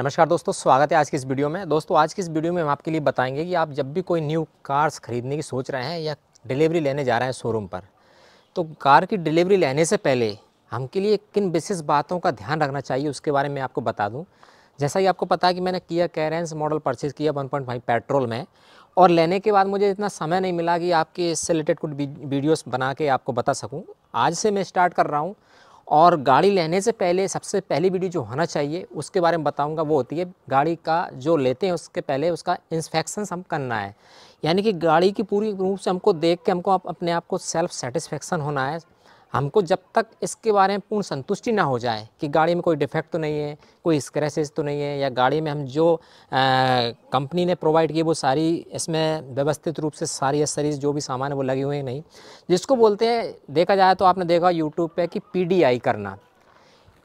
नमस्कार दोस्तों स्वागत है आज की इस वीडियो में दोस्तों आज की इस वीडियो में हम आपके लिए बताएंगे कि आप जब भी कोई न्यू कार्स खरीदने की सोच रहे हैं या डिलीवरी लेने जा रहे हैं शोरूम पर तो कार की डिलीवरी लेने से पहले हम के लिए किन विशेष बातों का ध्यान रखना चाहिए उसके बारे में आपको बता दूँ जैसा कि आपको पता है कि मैंने किया कैरेंस मॉडल परचेज़ किया वन पेट्रोल में और लेने के बाद मुझे इतना समय नहीं मिला कि आपके इससे रिलेटेड कुछ वीडियोस बना के आपको बता सकूँ आज से मैं स्टार्ट कर रहा हूँ और गाड़ी लेने से पहले सबसे पहली वीडियो जो होना चाहिए उसके बारे में बताऊंगा वो होती है गाड़ी का जो लेते हैं उसके पहले उसका इंस्पेक्शन हम करना है यानी कि गाड़ी की पूरी रूप से हमको देख के हमको अपने आप को सेल्फ सेटिस्फेक्शन होना है हमको जब तक इसके बारे में पूर्ण संतुष्टि ना हो जाए कि गाड़ी में कोई डिफेक्ट तो नहीं है कोई स्क्रैचेज तो नहीं है या गाड़ी में हम जो कंपनी ने प्रोवाइड की वो सारी इसमें व्यवस्थित रूप से सारी एसरीज जो भी सामान है वो लगे हुए हैं नहीं जिसको बोलते हैं देखा जाए तो आपने देखा यूट्यूब पर कि पी करना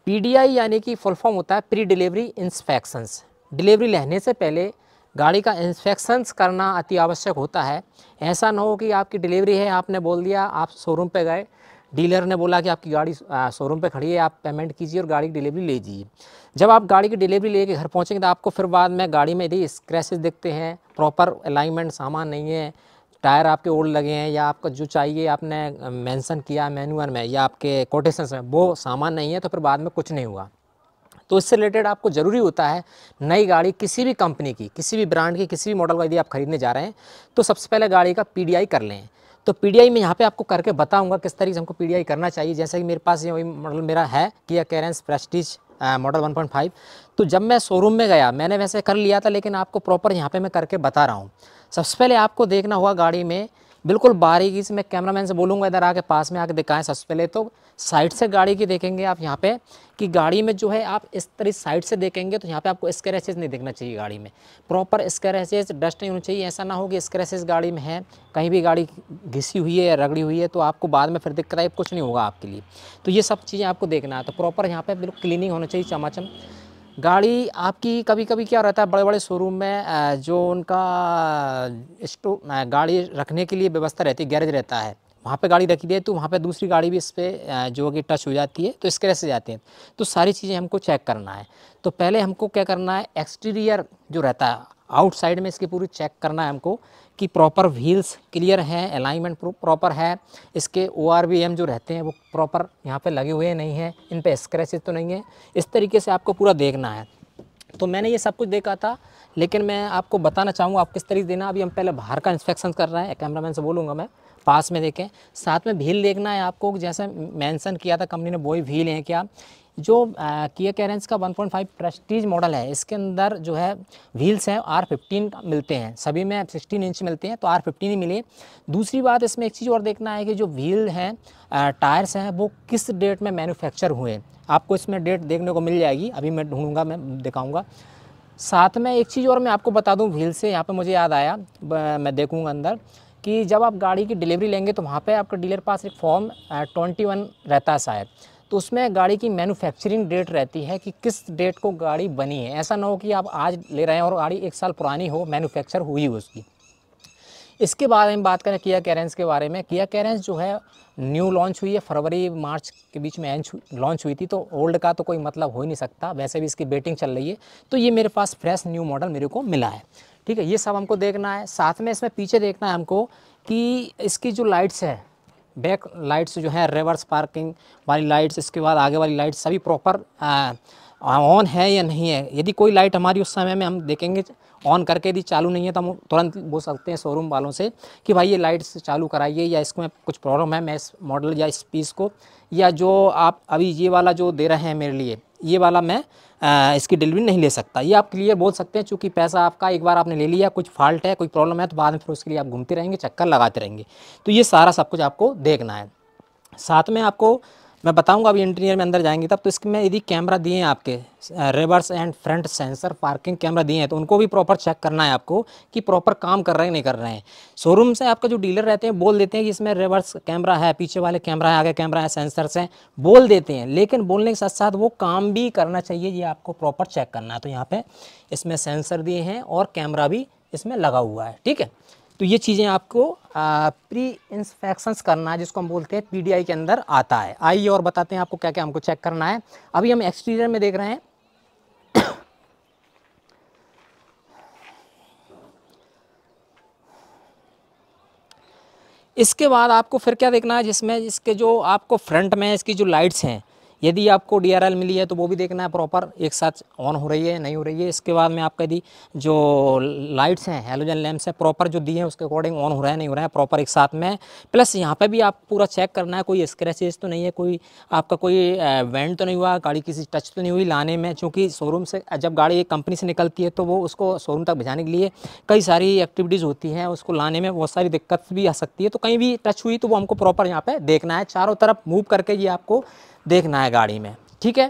पी यानी कि फुल फॉर्म होता है प्री डिलीवरी इंस्पेक्शंस डिलीवरी लेने से पहले गाड़ी का इंस्पेक्शंस करना अति आवश्यक होता है ऐसा ना हो कि आपकी डिलीवरी है आपने बोल दिया आप शोरूम पे गए डीलर ने बोला कि आपकी गाड़ी शोरूम पे खड़ी है आप पेमेंट कीजिए और गाड़ी की डिलीवरी ले लीजिए जब आप गाड़ी की डिलीवरी लेके घर पहुँचेंगे तो आपको फिर बाद में गाड़ी में यदि स्क्रैचेस दिखते हैं प्रॉपर अलाइनमेंट सामान नहीं है टायर आपके ओल्ड लगे हैं या आपका जो चाहिए आपने मेंशन किया मैनुअल में या आपके कोटेशन में वो सामान नहीं है तो फिर बाद में कुछ नहीं हुआ तो इससे रिलेटेड आपको ज़रूरी होता है नई गाड़ी किसी भी कंपनी की किसी भी ब्रांड की किसी भी मॉडल का यदि आप खरीदने जा रहे हैं तो सबसे पहले गाड़ी का पीडीआई कर लें तो पीडीआई में यहाँ पे आपको करके बताऊंगा किस तरीके से हमको पीडीआई करना चाहिए जैसे कि मेरे पास ये वही मॉडल मेरा है किया कैरेंस प्रेस्टीज मॉडल 1.5 तो जब मैं शोरूम में गया मैंने वैसे कर लिया था लेकिन आपको प्रॉपर यहाँ पे मैं करके बता रहा हूँ सबसे पहले आपको देखना होगा गाड़ी में बिल्कुल बारीकी से मैं कैमरामैन से बोलूँगा इधर आके पास में आके दिखाएं सबसे पहले तो साइड से गाड़ी की देखेंगे आप यहाँ पे कि गाड़ी में जो है आप इस तरह साइड से देखेंगे तो यहाँ पे आपको स्क्रैचेज नहीं देखना चाहिए गाड़ी में प्रॉपर स्क्रैचेज डस्ट नहीं होना चाहिए ऐसा ना हो कि स्क्रैचेज गाड़ी में है कहीं भी गाड़ी घिसी हुई है या रगड़ी हुई है तो आपको बाद में फिर दिक्कत आए कुछ नहीं होगा आपके लिए तो ये सब चीज़ें आपको देखना है तो प्रॉपर यहाँ पर बिल्कुल क्लीनिंग होना चाहिए चमाचम गाड़ी आपकी कभी कभी क्या रहता है बड़े बड़े शोरूम में जो उनका स्टो गाड़ी रखने के लिए व्यवस्था रहती है गैरेज रहता है वहाँ पे गाड़ी रखी दे तो वहाँ पे दूसरी गाड़ी भी इस पर जो कि टच हो जाती है तो स्क्रैच से जाते हैं तो सारी चीज़ें हमको चेक करना है तो पहले हमको क्या करना है एक्सटीरियर जो रहता है आउटसाइड में इसकी पूरी चेक करना है हमको कि प्रॉपर व्हील्स क्लियर हैं अलाइनमेंट प्रॉपर है इसके ओ जो रहते हैं वो प्रॉपर यहाँ पे लगे हुए नहीं हैं इन पर स्क्रैचेज तो नहीं है इस तरीके से आपको पूरा देखना है तो मैंने ये सब कुछ देखा था लेकिन मैं आपको बताना चाहूँगा आप किस तरीके देना अभी हम पहले बाहर का इंस्पेक्शन कर रहे हैं मैन से बोलूँगा मैं पास में देखें साथ में भील देखना है आपको जैसे मेंशन किया था कंपनी ने वही भील हैं क्या जो किया कैरेंस का 1.5 प्रेस्टीज मॉडल है इसके अंदर जो है व्हील्स हैं आर फिफ्टीन मिलते हैं सभी में सिक्सटीन इंच मिलते हैं तो आर फिफ्टीन ही मिले दूसरी बात इसमें एक चीज़ और देखना है कि जो व्हील हैं टायर्स हैं वो किस डेट में मैन्युफैक्चर हुए आपको इसमें डेट देखने को मिल जाएगी अभी मैं ढूंढूंगा मैं दिखाऊंगा साथ में एक चीज़ और मैं आपको बता दूं व्हील से यहाँ पे मुझे याद आया मैं देखूंगा अंदर कि जब आप गाड़ी की डिलीवरी लेंगे तो वहाँ पे आपका डीलर पास एक फॉर्म ट्वेंटी वन रहता है शायद तो उसमें गाड़ी की मैन्युफैक्चरिंग डेट रहती है कि किस डेट को गाड़ी बनी है ऐसा ना हो कि आप आज ले रहे हैं और गाड़ी एक साल पुरानी हो मैन्युफैक्चर हुई हो उसकी इसके बारे में बात करें किया कैरेंस के बारे में किया कैरेंस जो है न्यू लॉन्च हुई है फरवरी मार्च के बीच में लॉन्च हुई थी तो ओल्ड का तो कोई मतलब हो ही नहीं सकता वैसे भी इसकी बेटिंग चल रही है तो ये मेरे पास फ्रेश न्यू मॉडल मेरे को मिला है ठीक है ये सब हमको देखना है साथ में इसमें पीछे देखना है हमको कि इसकी जो लाइट्स है बैक लाइट्स जो हैं रिवर्स पार्किंग वाली लाइट्स इसके बाद आगे वाली लाइट्स सभी प्रॉपर ऑन है या नहीं है यदि कोई लाइट हमारी उस समय में हम देखेंगे ऑन करके यदि चालू नहीं है तो हम तुरंत बोल सकते हैं शोरूम वालों से कि भाई ये लाइट्स चालू कराइए या इसमें कुछ प्रॉब्लम है मैं इस मॉडल या इस पीस को या जो आप अभी ये वाला जो दे रहे हैं मेरे लिए ये वाला मैं आ, इसकी डिलीवरी नहीं ले सकता ये आप क्लियर बोल सकते हैं चूँकि पैसा आपका एक बार आपने ले लिया कुछ फॉल्ट है कोई प्रॉब्लम है तो बाद में फिर उसके लिए आप घूमते रहेंगे चक्कर लगाते रहेंगे तो ये सारा सब कुछ आपको देखना है साथ में आपको मैं बताऊंगा अभी इंटीरियर में अंदर जाएंगे तब तो इसमें यदि कैमरा दिए हैं आपके reverse and front sensor parking camera दिए हैं तो उनको भी प्रॉपर चेक करना है आपको कि प्रॉपर काम कर रहे हैं नहीं कर रहे हैं शोरूम से आपका जो डीलर रहते हैं बोल देते हैं कि इसमें रिवर्स कैमरा है पीछे वाले कैमरा है आगे कैमरा है सेंसर से बोल देते हैं लेकिन बोलने के साथ साथ वो काम भी करना चाहिए ये आपको प्रॉपर चेक करना है तो यहाँ पर इसमें सेंसर दिए हैं और कैमरा भी इसमें लगा हुआ है ठीक है तो ये चीज़ें आपको प्री इंस्पेक्शंस करना है जिसको हम बोलते हैं पीडीआई के अंदर आता है आइए और बताते हैं आपको क्या क्या हमको चेक करना है अभी हम एक्सटीरियर में देख रहे हैं इसके बाद आपको फिर क्या देखना है जिसमें इसके जो आपको फ्रंट में इसकी जो लाइट्स हैं यदि आपको डी मिली है तो वो भी देखना है प्रॉपर एक साथ ऑन हो रही है नहीं हो रही है इसके बाद में आपका यदि जो लाइट्स हैं हेलोजन लैम्प्स हैं प्रॉपर जो दिए हैं उसके अकॉर्डिंग ऑन हो रहा है नहीं हो रहा है प्रॉपर एक साथ में प्लस यहाँ पर भी आप पूरा चेक करना है कोई स्क्रैचेज तो नहीं है कोई आपका कोई वेंट तो नहीं हुआ गाड़ी किसी टच तो नहीं हुई लाने में चूँकि शोरूम से जब गाड़ी एक कंपनी से निकलती है तो वो उसको शोरूम तक भिजाने के लिए कई सारी एक्टिविटीज़ होती हैं उसको लाने में बहुत सारी दिक्कत भी आ सकती है तो कहीं भी टच हुई तो वो हमको प्रॉपर यहाँ पर देखना है चारों तरफ मूव करके ये आपको देखना है गाड़ी में ठीक है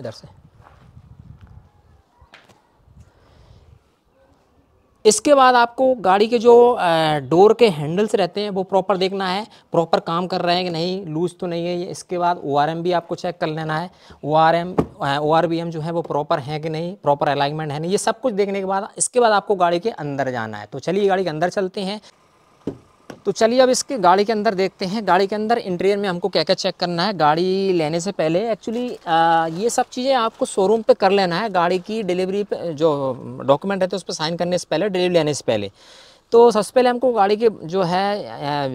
इधर से इसके बाद आपको गाड़ी के जो डोर के हैंडल्स रहते हैं वो प्रॉपर देखना है प्रॉपर काम कर रहे हैं कि नहीं लूज़ तो नहीं है ये इसके बाद ओ भी आपको चेक कर लेना है ओ आर एम ओ जो है वो प्रॉपर है कि नहीं प्रॉपर अलाइनमेंट है नहीं ये सब कुछ देखने के बाद इसके बाद आपको गाड़ी के अंदर जाना है तो चलिए गाड़ी के अंदर चलते हैं तो चलिए अब इसके गाड़ी के अंदर देखते हैं गाड़ी के अंदर इंटीरियर में हमको क्या क्या चेक करना है गाड़ी लेने से पहले एक्चुअली ये सब चीज़ें आपको शोरूम पे कर लेना है गाड़ी की डिलीवरी पे जो डॉक्यूमेंट है तो उस पर साइन करने से पहले डिलीवरी लेने से पहले तो सबसे पहले हमको गाड़ी के जो है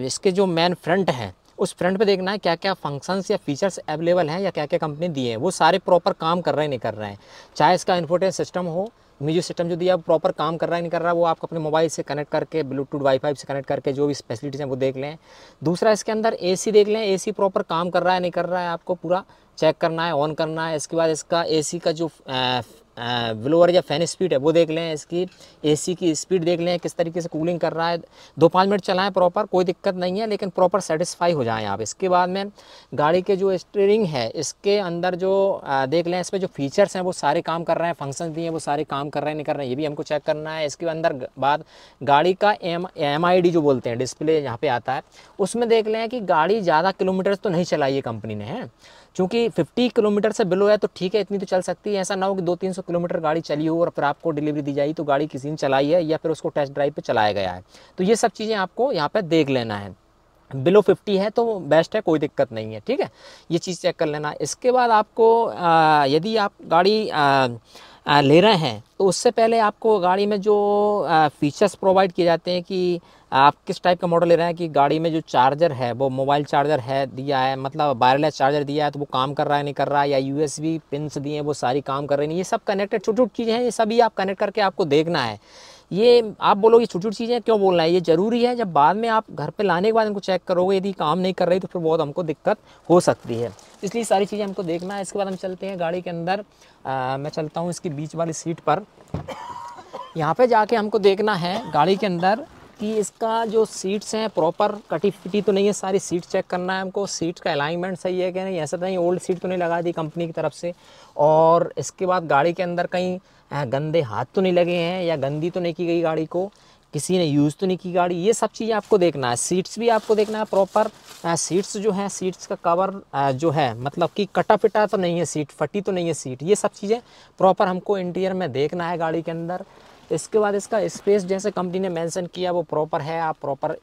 इसके जो मेन फ्रंट हैं उस फ्रंट पे देखना है क्या क्या फंक्शंस या फीचर्स अवेलेबल हैं या क्या क्या कंपनी दिए हैं वो सारे प्रॉपर काम कर रहे हैं नहीं कर रहे हैं चाहे इसका इन्फोटेन सिस्टम हो म्यूजिक सिस्टम जो दिया प्रॉपर काम कर रहा है नहीं कर रहा है वो आप अपने मोबाइल से कनेक्ट करके ब्लूटूथ वाईफाई से कनेक्ट करके जो भी फैसिलिटीज़ हैं वो देख लें दूसरा इसके अंदर ए देख लें ए प्रॉपर काम कर रहा है नहीं कर रहा है आपको पूरा चेक करना है ऑन करना है इसके बाद इसका एसी का जो ब्लोअर या फैन स्पीड है वो देख लें इसकी एसी की स्पीड देख लें किस तरीके से कूलिंग कर रहा है दो पाँच मिनट चलाएं प्रॉपर कोई दिक्कत नहीं है लेकिन प्रॉपर सेटिस्फाई हो जाएं आप इसके बाद में गाड़ी के जो स्टीयरिंग है इसके अंदर जो देख लें इसमें जो फीचर्स हैं वो सारे काम कर रहे हैं फंक्शन दिए हैं वो सारे काम कर रहे हैं नहीं कर रहे हैं ये भी हमको चेक करना है इसके अंदर बाद गाड़ी का एम एम जो बोलते हैं डिस्प्ले यहाँ पर आता है उसमें देख लें कि गाड़ी ज़्यादा किलोमीटर्स तो नहीं चलाई है कंपनी ने है चूँकि फिफ्टी किलोमीटर से बिलो है तो ठीक है इतनी तो चल सकती है ऐसा ना हो कि दो तीन सौ किलोमीटर गाड़ी चली हो और फिर आपको डिलीवरी दी जाए तो गाड़ी किसी ने चलाई है या फिर उसको टेस्ट ड्राइव पर चलाया गया है तो ये सब चीज़ें आपको यहाँ पर देख लेना है बिलो 50 है तो बेस्ट है कोई दिक्कत नहीं है ठीक है ये चीज़ चेक कर लेना इसके बाद आपको आ, यदि आप गाड़ी आ, ले रहे हैं तो उससे पहले आपको गाड़ी में जो फीचर्स प्रोवाइड किए जाते हैं कि आप किस टाइप का मॉडल ले रहे हैं कि गाड़ी में जो चार्जर है वो मोबाइल चार्जर है दिया है मतलब वायरलेस चार्जर दिया है तो वो काम कर रहा है नहीं कर रहा है या यू एस पिंस दिए हैं वो सारी काम कर रही नहीं ये सब कनेक्टेड छोटी छोटी चीज़ें हैं ये सभी आप कनेक्ट करके आपको देखना है ये आप बोलोगे छोटी छोटी चीज़ें क्यों बोलना है ये ज़रूरी है जब बाद में आप घर पे लाने के बाद इनको चेक करोगे यदि काम नहीं कर रही तो फिर बहुत हमको दिक्कत हो सकती है इसलिए सारी चीज़ें हमको देखना है इसके बाद हम चलते हैं गाड़ी के अंदर आ, मैं चलता हूँ इसकी बीच वाली सीट पर यहाँ पर जाके हमको देखना है गाड़ी के अंदर कि इसका जो सीट्स हैं प्रॉपर कटी फिटी तो नहीं है सारी सीट चेक करना है हमको सीट का अलाइनमेंट सही है कि नहीं ऐसा तो नहीं ओल्ड सीट तो नहीं लगा दी कंपनी की तरफ से और इसके बाद गाड़ी के अंदर कहीं गंदे हाथ तो नहीं लगे हैं या गंदी तो नहीं की गई गाड़ी को किसी ने यूज़ तो नहीं की गाड़ी ये सब चीज़ें आपको देखना है सीट्स भी आपको देखना है प्रॉपर सीट्स जो हैं सीट्स का कवर जो है मतलब कि कटा फिटा तो नहीं है सीट फटी तो नहीं है सीट ये सब चीज़ें प्रॉपर हमको इंटीरियर में देखना है गाड़ी के अंदर इसके बाद इसका स्पेस जैसे कंपनी ने मेंशन किया वो प्रॉपर है आप प्रॉपर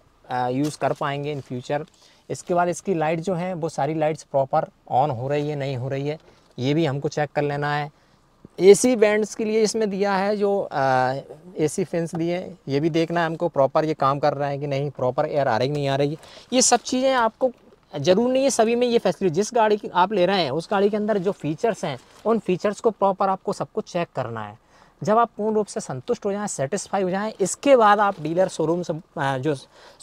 यूज़ कर पाएंगे इन फ्यूचर इसके बाद इसकी लाइट जो है वो सारी लाइट्स प्रॉपर ऑन हो रही है नहीं हो रही है ये भी हमको चेक कर लेना है एसी बैंड्स के लिए इसमें दिया है जो ए सी फैंस दिए ये भी देखना है हमको प्रॉपर ये काम कर रहा है कि नहीं प्रॉपर एयर आ रही नहीं आ रही है ये सब चीज़ें आपको ज़रूर नहीं है सभी में ये फैसिलिटी जिस गाड़ी की आप ले रहे हैं उस गाड़ी के अंदर जो फीचर्स हैं उन फीचर्स को प्रॉपर आपको सब कुछ चेक करना है जब आप पूर्ण रूप से संतुष्ट हो जाएं सेटिस्फाई हो जाएं इसके बाद आप डीलर शोरूम से जो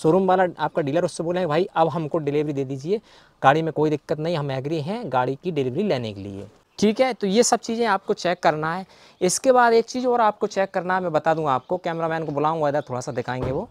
शोरूम वाला आपका डीलर उससे बोले भाई अब हमको डिलीवरी दे दीजिए गाड़ी में कोई दिक्कत नहीं हम एग्री हैं गाड़ी की डिलीवरी लेने के लिए ठीक है तो ये सब चीज़ें आपको चेक करना है इसके बाद एक चीज़ और आपको चेक करना है मैं बता दूँगा आपको कैमरा को बुलाऊँगा इधर थोड़ा सा दिखाएंगे वो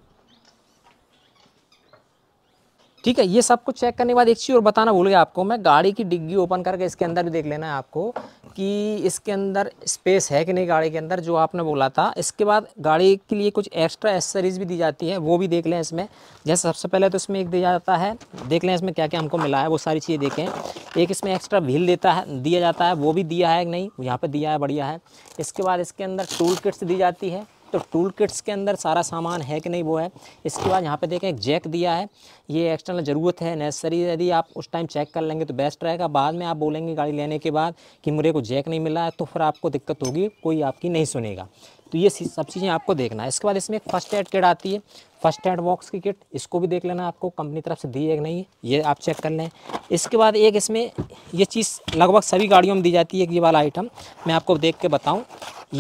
ठीक है ये सब कुछ चेक करने के बाद एक चीज़ और बताना भूल गया आपको मैं गाड़ी की डिग्गी ओपन करके इसके अंदर भी देख लेना है आपको कि इसके अंदर स्पेस है कि नहीं गाड़ी के अंदर जो आपने बोला था इसके बाद गाड़ी के लिए कुछ एक्स्ट्रा एसेसरीज भी दी जाती है वो भी देख लें इसमें जैसे सबसे पहले तो इसमें एक दिया जाता है देख लें इसमें क्या क्या हमको मिला है वो सारी चीज़ें देखें एक इसमें एक्स्ट्रा व्हील देता है दिया जाता है वो भी दिया है कि नहीं यहाँ पर दिया है बढ़िया है इसके बाद इसके अंदर टूल किट्स दी जाती है तो टूल किट्स के अंदर सारा सामान है कि नहीं वो है इसके बाद यहाँ पे देखें एक जैक दिया है ये एक्सटर्नल ज़रूरत है नेसेसरी यदि आप उस टाइम चेक कर लेंगे तो बेस्ट रहेगा बाद में आप बोलेंगे गाड़ी लेने के बाद कि मुझे को जैक नहीं मिला है तो फिर आपको दिक्कत होगी कोई आपकी नहीं सुनेगा तो ये सब चीज़ें आपको देखना है इसके बाद इसमें एक फर्स्ट एड किट आती है फर्स्ट एड बॉक्स की किट इसको भी देख लेना आपको कंपनी तरफ से दी है कि नहीं ये आप चेक कर लें इसके बाद एक इसमें ये चीज़ लगभग सभी गाड़ियों में दी जाती है ये वाला आइटम मैं आपको देख के बताऊँ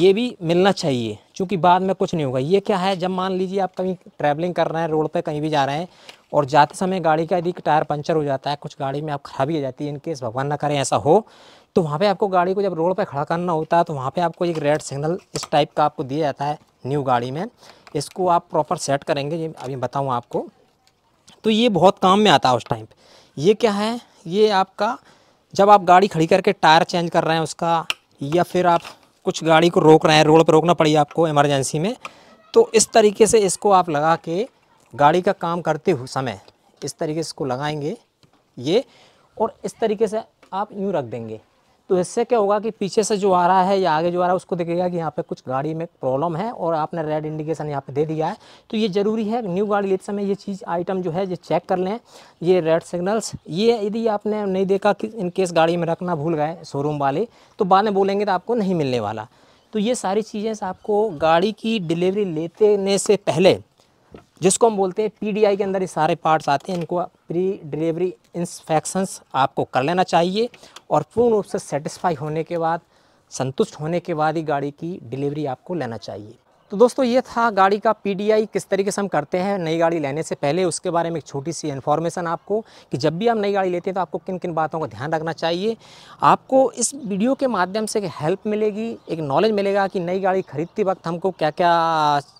ये भी मिलना चाहिए क्योंकि बाद में कुछ नहीं होगा ये क्या है जब मान लीजिए आप कहीं ट्रैवलिंग कर रहे हैं रोड पे कहीं भी जा रहे हैं और जाते समय गाड़ी का यदि टायर पंचर हो जाता है कुछ गाड़ी में आप खराबी आ जाती है इनकेस भगवान ना करें ऐसा हो तो वहाँ पे आपको गाड़ी को जब रोड पे खड़ा करना होता है तो वहाँ पे आपको एक रेड सिग्नल इस टाइप का आपको दिया जाता है न्यू गाड़ी में इसको आप प्रॉपर सेट करेंगे ये अभी बताऊँ आपको तो ये बहुत काम में आता है उस टाइम पर ये क्या है ये आपका जब आप गाड़ी खड़ी करके टायर चेंज कर रहे हैं उसका या फिर आप कुछ गाड़ी को रोक रहे हैं रोड पर रोकना पड़ी आपको इमरजेंसी में तो इस तरीके से इसको आप लगा के गाड़ी का काम करते हुए समय इस तरीके से इसको लगाएंगे ये और इस तरीके से आप यूँ रख देंगे तो इससे क्या होगा कि पीछे से जो आ रहा है या आगे जो आ रहा है उसको देखेगा कि यहाँ पे कुछ गाड़ी में प्रॉब्लम है और आपने रेड इंडिकेशन यहाँ पे दे दिया है तो ये ज़रूरी है न्यू गाड़ी लेते समय ये चीज़ आइटम जो है ये चेक कर लें ये रेड सिग्नल्स ये यदि आपने नहीं देखा कि इनकेस गाड़ी में रखना भूल गए शोरूम वाले तो बाद में बोलेंगे तो आपको नहीं मिलने वाला तो ये सारी चीज़ें आपको गाड़ी की डिलीवरी लेते से पहले जिसको हम बोलते हैं पीडीआई के अंदर ये सारे पार्ट्स आते हैं इनको प्री डिलीवरी इंस्फेक्शंस आपको कर लेना चाहिए और पूर्ण रूप से सेटिस्फाई होने के बाद संतुष्ट होने के बाद ही गाड़ी की डिलीवरी आपको लेना चाहिए तो दोस्तों ये था गाड़ी का पीडीआई किस तरीके से हम करते हैं नई गाड़ी लेने से पहले उसके बारे में एक छोटी सी इन्फॉर्मेशन आपको कि जब भी आप नई गाड़ी लेते हैं तो आपको किन किन बातों का ध्यान रखना चाहिए आपको इस वीडियो के माध्यम से एक हेल्प मिलेगी एक नॉलेज मिलेगा कि नई गाड़ी खरीदते वक्त हमको क्या क्या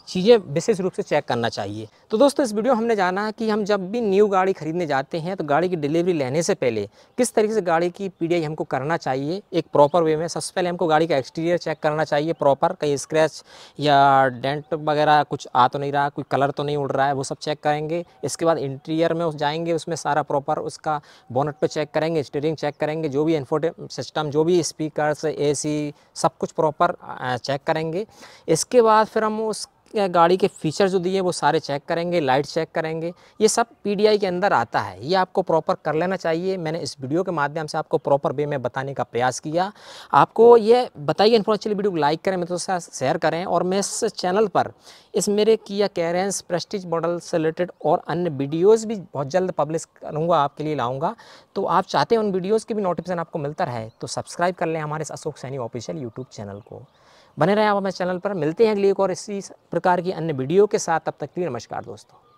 चीज़ें विशेष रूप से चेक करना चाहिए तो दोस्तों इस वीडियो हमने जाना है कि हम जब भी न्यू गाड़ी खरीदने जाते हैं तो गाड़ी की डिलीवरी लेने से पहले किस तरीके से गाड़ी की पीडीआई हमको करना चाहिए एक प्रॉपर वे में सबसे पहले हमको गाड़ी का एक्सटीरियर चेक करना चाहिए प्रॉपर कहीं स्क्रैच या डेंट वगैरह कुछ आ तो नहीं रहा कोई कलर तो नहीं उड़ रहा है वो सब चेक करेंगे इसके बाद इंटीरियर में उस जाएंगे उसमें सारा प्रॉपर उसका बोनट पर चेक करेंगे स्टेरिंग चेक करेंगे जो भी इन्फोटे सिस्टम जो भी स्पीकर ए सब कुछ प्रॉपर चेक करेंगे इसके बाद फिर हम उस गाड़ी के फीचर जो दिए वो सारे चेक करेंगे लाइट चेक करेंगे ये सब पीडीआई के अंदर आता है ये आपको प्रॉपर कर लेना चाहिए मैंने इस वीडियो के माध्यम से आपको प्रॉपर वे में बताने का प्रयास किया आपको ये बताइए इन्फॉर्मेशन वीडियो को लाइक करें मेरे दोस्तों शेयर करें और मैं इस चैनल पर इस मेरे किया कैरेंस प्रेस्टिज मॉडल से रिलेटेड और अन्य वीडियोज़ भी बहुत जल्द पब्लिश करूँगा आपके लिए लाऊँगा तो आप चाहते हैं उन वीडियोज़ की भी नोटिफिकेशन आपको मिलता रहे तो सब्सक्राइब कर लें हमारे Ashok Saini official YouTube channel को बने रहें आप हमारे चैनल पर मिलते हैं अगली एक और इसी प्रकार की अन्य वीडियो के साथ तब तक के लिए नमस्कार दोस्तों